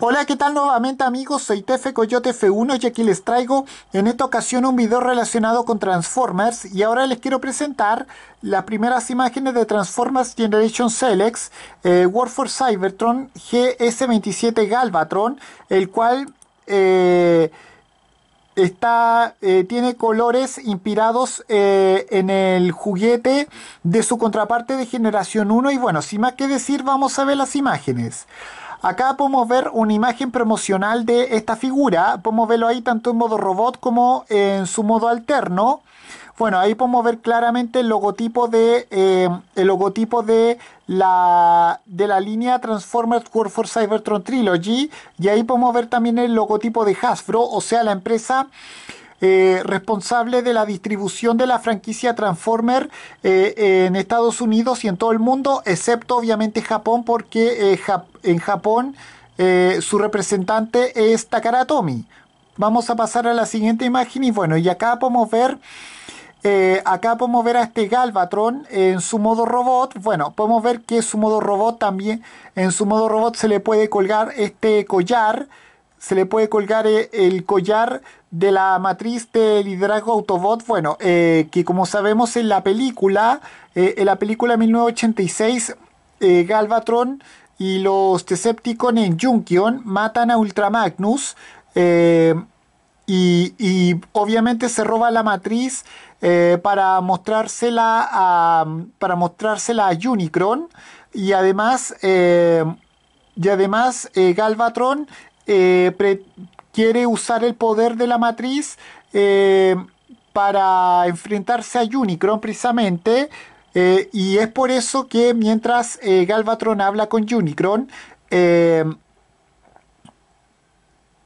Hola, ¿qué tal nuevamente amigos? Soy Tefe Coyote F1 y aquí les traigo en esta ocasión un video relacionado con Transformers y ahora les quiero presentar las primeras imágenes de Transformers Generation Select eh, for Cybertron GS27 Galvatron, el cual... Eh, está, eh, tiene colores inspirados eh, en el juguete de su contraparte de generación 1 y bueno, sin más que decir vamos a ver las imágenes. Acá podemos ver una imagen promocional de esta figura, podemos verlo ahí tanto en modo robot como en su modo alterno. Bueno, ahí podemos ver claramente el logotipo de, eh, el logotipo de, la, de la línea Transformers World for Cybertron Trilogy y ahí podemos ver también el logotipo de Hasbro, o sea, la empresa eh, responsable de la distribución de la franquicia Transformer eh, en Estados Unidos y en todo el mundo, excepto obviamente Japón, porque eh, en Japón su representante es Takara Tomy. Vamos a pasar a la siguiente imagen y bueno, y acá podemos ver... acá podemos ver a este Galvatron en su modo robot. Bueno, podemos ver que su modo robot también, en su modo robot se le puede colgar este collar se le puede colgar eh, el collar de la matriz de liderazgo Autobot, bueno, eh, que como sabemos en la película, eh, en la película 1986, Galvatron y los Decepticon en Junkion matan a Ultramagnus y, y, obviamente se roba la matriz para, mostrársela a, para mostrársela a Unicron y además... Y además Galvatron eh, quiere usar el poder de la matriz eh, para enfrentarse a Unicron precisamente. Eh, y es por eso que mientras Galvatron habla con Unicron,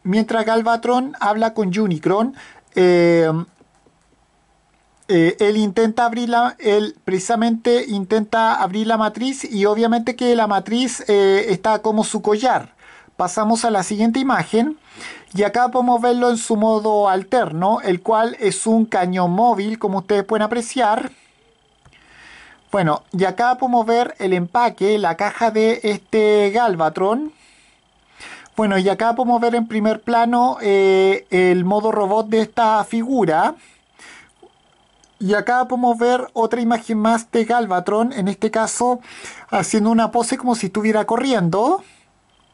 mientras Galvatron habla con Unicron, él intenta abrir la, él precisamente intenta abrir la matriz y obviamente que la matriz está como su collar. Pasamos a la siguiente imagen y acá podemos verlo en su modo alterno, el cual es un cañón móvil como ustedes pueden apreciar. Bueno, y acá podemos ver el empaque, la caja de este Galvatron. Bueno, y acá podemos ver en primer plano eh, el modo robot de esta figura. Y acá podemos ver otra imagen más de Galvatron, en este caso haciendo una pose como si estuviera corriendo.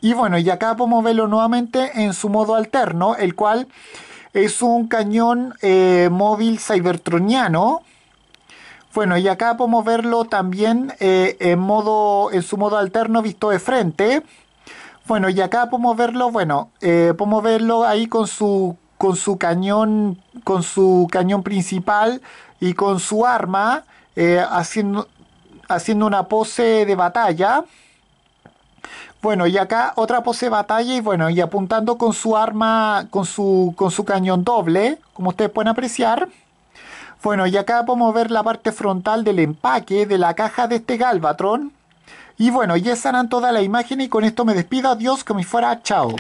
Y bueno, y acá podemos verlo nuevamente en su modo alterno, el cual es un cañón eh, móvil cybertroniano. Bueno, y acá podemos verlo también eh, en, modo, en su modo alterno visto de frente. Bueno, y acá podemos verlo, bueno, eh, podemos verlo ahí con su, con su cañón, con su cañón principal y con su arma, haciendo, haciendo una pose de batalla. Bueno, y acá otra pose batalla y bueno, y apuntando con su arma, con su, con su cañón doble, como ustedes pueden apreciar. Bueno, y acá podemos ver la parte frontal del empaque de la caja de este Galvatron. Y bueno, ya estarán toda la imagen y con esto me despido. Adiós, que me fuera. Chao.